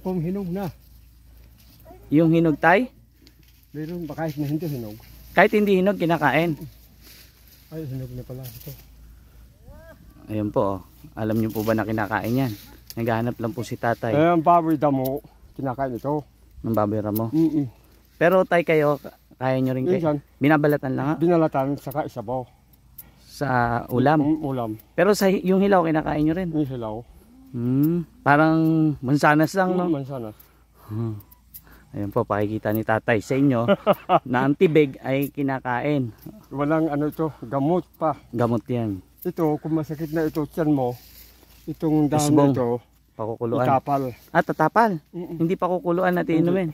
Kung hinog na. Yung hinog tay? Meron ba kahit na hindi hinog? Kahit hindi hinog, kinakain. Ay, hinog na pala ito. Ayun po, oh. alam niyo po ba na kinakain yan? Naghahanap lang po si tatay. Eh, ang baboy damo, kinakain ito. Ng baboy ramo? Mm -mm. Pero tay kayo, kaya nyo rin kayo? Binabalatan lang ha? Ah? Binalatan, saka isabaw. Sa ulam? Mm, ulam. Pero sa yung hilaw, kinakain nyo rin? Yung hilaw. Hmm, parang mansanas lang, no? Hmm, mansanas. Hmm. Ayan po, pakikita ni tatay sa inyo na ang tibig ay kinakain. Walang ano ito, gamot pa. Gamot yan. Ito, kung masakit na ito, tiyan mo, itong dahon ito, pakukuluan. Itapal. Ah, tatapal? Mm -mm. Hindi pakukuluan natin Hindi. inumin.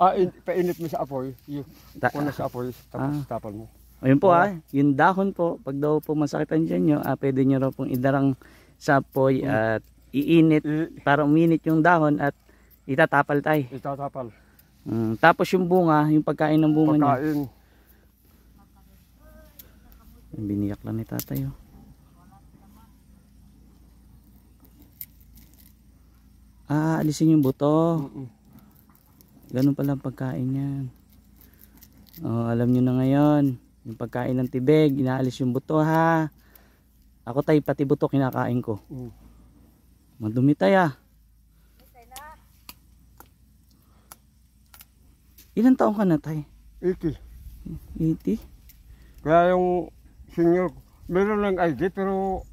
Ah, in, painit mo sa apoy. Yung, Ta sa apoy, tapos ah. tapal mo. Ayun po ah. ah, yung dahon po, pag daw po masakitan dyan nyo, ah, pwede nyo raw pong idarang sa apoy mm. at iinit mm. para uminit yung dahon at itatapal tay. Itatapal. Mm, tapos yung bunga, yung pagkain ng bunga niya. Pagkain. Niyo. Biniyak lang ni tatay oh. Ah, alisin yung buto. Mm Ganun pala ang pagkain niyan. Oh, alam niyo na ngayon, yung pagkain ng tibig, inaalis yung buto ha. Ako tay pati buto kinakain ko. Mm. Madumi tayo ah. Ilan taon ka na tayo? 80. 80? Kaya yung senior, meron lang ID pero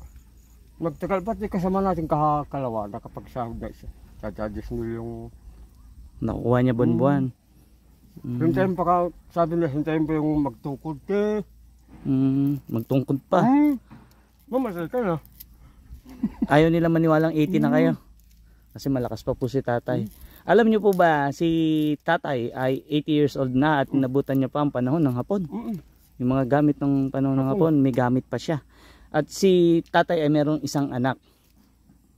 nagtagal pa di kasama natin kakalawa nakapagsahod na isa. Chachadis nyo yung... Nakuha niya buwan-buwan. Mm. Hintayin pa ka, sabi na hintayin pa yung magtungkod eh. Mm, magtungkod pa? Mm. Mamasal ka na. Ayaw nila maniwalang 80 na kayo. Kasi malakas pa po si tatay. Alam niyo po ba, si tatay ay 80 years old na at nabutan niya pa ang panahon ng hapon. Yung mga gamit ng panahon ng hapon, may gamit pa siya. At si tatay ay merong isang anak.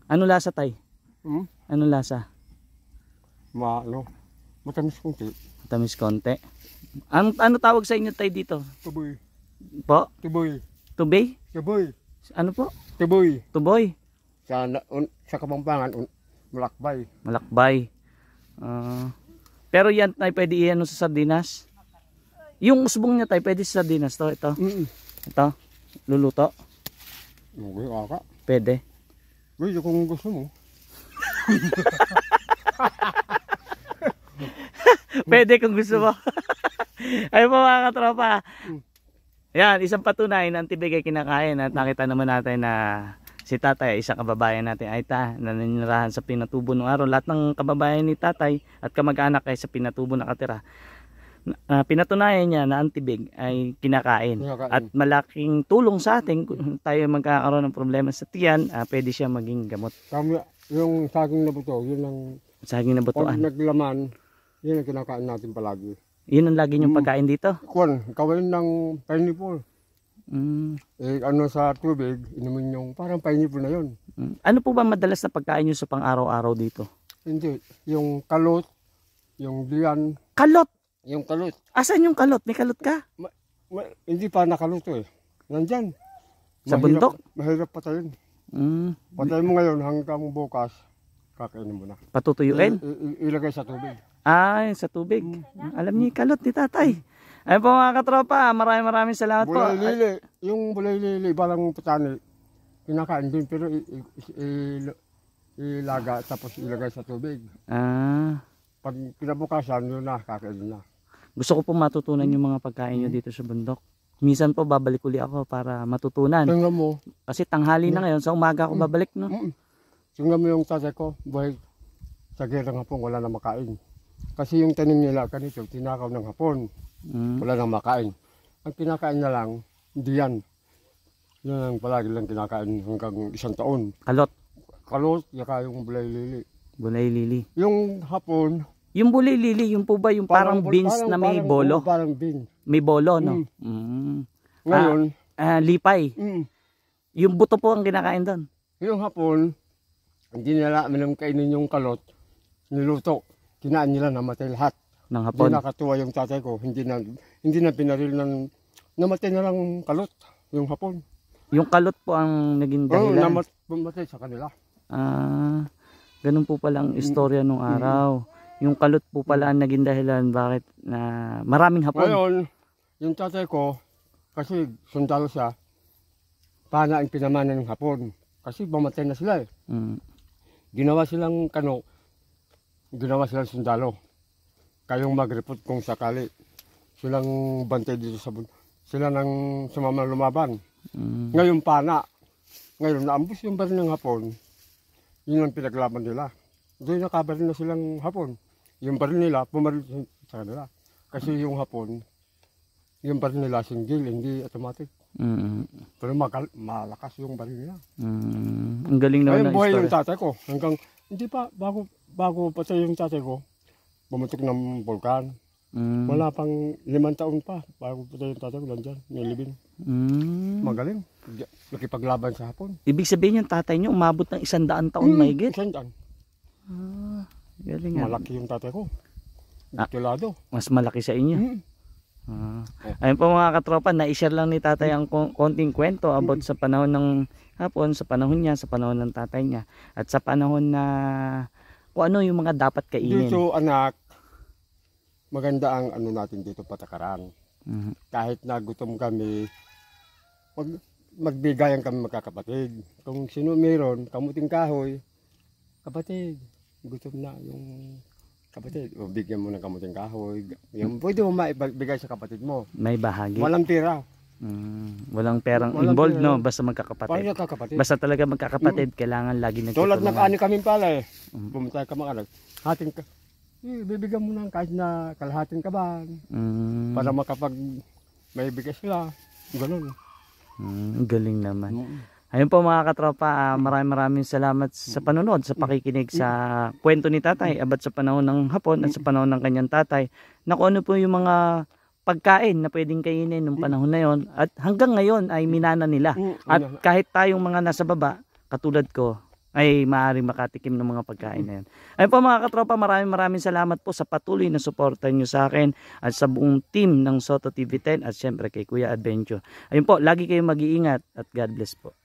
Ano lasa tay? Hmm? Ano lasa? Malo. Matamis konti. Matamis konti. Ano, ano tawag sa inyo tay dito? Tuboy. Po? Tuboy. Tubay? Tuboy. Ano po? Tuboy. Tuboy? Sa, un, sa Kapampangan, un, Malakbay. Malakbay. Uh, pero yan tayo pwede iyan sa sardinas. Yung usbong niya tay pwede sa sardinas to. Ito. Mm -mm. Ito. Luluto. Okay, kaka. Pwede. Pwede kung gusto mo. pwede kung gusto mo. Ayun po mga katropa. Mm. Yan, isang patunay na ang tibig ay kinakain at nakita naman natin na si tatay ay isang kababayan natin ay ta naninirahan sa pinatubo ng araw. Lahat ng kababayan ni tatay at kamag-anak ay sa pinatubo nakatira. Uh, pinatunayan niya na antibig ay kinakain. kinakain at malaking tulong sa atin kung tayo magkakaroon ng problema sa tiyan uh, pwede siya maging gamot Tama, yung saging na buto yun ang saging na butuan pag naglaman yun ang kinakain natin palagi yun ang lagi niyong hmm. pagkain dito? Kuwan, kawin ng pineapple. Mm. Eh, ano sa tubig, inumin yung parang pineapple na yun. Mm. Ano po ba madalas na pagkain niyo sa pang-araw-araw dito? Hindi, yung kalot, yung diyan. Kalot? Yung kalot. Asan yung kalot? May kalot ka? Ma ma hindi pa nakaluto eh. Nandyan. Sa mahirap, bundok? Mahirap patayin. Mm. Patayin mo ngayon hanggang bukas. Kakainin mo na. Patutuyuin? ilagay sa tubig. Ah, sa tubig. Mm. Alam niyo, kalot ni tatay. Ayun po mga katropa, maraming maraming salamat bulay po. Lili, yung bulay lili, balang putani, kinakain din pero ilaga tapos ilagay sa tubig. Ah. Pag pinabukasan, yun na, kakainin na. Gusto ko po matutunan yung mga pagkain nyo mm-hmm. dito sa bundok. Minsan po babalik uli ako para matutunan. Tingnan mo. Kasi tanghali na mm. ngayon, sa umaga ako babalik, no? Tingnan mo yung tatay ko, buhay sa ng hapon, wala na makain. Kasi yung tanim nila kanito, tinakaw ng hapon, mm. wala na makain. Ang kinakain na lang, hindi yan. Yan ang palagi lang kinakain hanggang isang taon. Kalot? Kalot, yaka yung bulay lili. Bulay lili? Yung hapon. Yung bulay lili, yung po ba yung parang, parang beans parang, na may parang, bolo? Parang beans. May bolo, no? Mm. Mm. Ngayon. Ah, ah, lipay. Mm. Yung buto po ang kinakain doon? Yung hapon, hindi nila minam kainin yung kalot. Niluto. Kinain nila namatay lahat. Nang hapon? Hindi nakatuwa yung tatay ko. Hindi na, hindi na pinaril ng... Namatay na lang kalot yung hapon. Yung kalot po ang naging dahilan? Oo, namat, namatay sa kanila. Ah, ganun po pala ang istorya nung araw. hmm yung kalot po pala ang naging dahilan bakit na maraming hapon. Ngayon, yung tatay ko, kasi sundalo siya, pana ang pinamana ng hapon. Kasi mamatay na sila eh. Mm ginawa silang kano ginawa silang sundalo kayong mag-report kung sakali silang bantay dito sa bundok sila nang sumama lumaban mm. ngayon na. ngayon naambus yung baril ng hapon yun ang pinaglaban nila doon nakabaril na silang hapon yung baril nila pumaril sa kanila kasi yung hapon yung baril nila single hindi automatic Mm. Pero magal, malakas yung baril niya. Mm. Ang galing naman ng buhay yung tatay ko. Hanggang, hindi pa, bago, bago patay yung tatay ko, bumutok ng vulkan. Mm. Wala pang limang taon pa bago patay yung tatay ko nandiyan, nilibin. Mm. Magaling. Nakipaglaban sa hapon. Ibig sabihin yung tatay niyo umabot ng isang daan taon mm, mahigit? Isang daan. Ah, galing. Ah. Malaki yung tatay ko. Ah, Mas malaki sa inyo. Mm. Ah. Ayun po mga katropa, na-share lang ni tatay ang konting kwento about sa panahon ng hapon, sa panahon niya, sa panahon ng tatay niya, at sa panahon na kung ano yung mga dapat kainin. Dito anak, maganda ang ano natin dito patakaran. Mm-hmm. Kahit gutom kami, mag, magbigayan kami magkakapatid. Kung sino meron, kamuting kahoy, kapatid, gutom na yung Kapatid, bigyan mo ng kamuting kahoy. Yan, pwede mo maibigay sa kapatid mo. May bahagi. Walang tira. Mm, walang perang walang involved, pera. no? Basta magkakapatid. Paano kakapatid? Basta talaga magkakapatid, mm. kailangan lagi nagtutulungan. Tulad ng ani kami pala eh. Mm. Pumunta ka mga anak. Hating ka. Eh, bibigyan mo ng kahit na kalahating ka ba? Mm. Para makapag may bigas sila. Ganun. Mm, galing naman. Mm. Ayun po mga katropa, uh, maraming maraming salamat sa panonood, sa pakikinig sa kwento ni tatay, abat sa panahon ng hapon at sa panahon ng kanyang tatay. Naku ano po yung mga pagkain na pwedeng kainin nung panahon na yon at hanggang ngayon ay minana nila. Mm, mm, at mm. kahit tayong mga nasa baba, katulad ko, ay maaaring makatikim ng mga pagkain na yan. Ayun po mga katropa, maraming maraming salamat po sa patuloy na suporta nyo sa akin at sa buong team ng Soto TV 10 at syempre kay Kuya Adventure. Ayun po, lagi kayong mag-iingat at God bless po.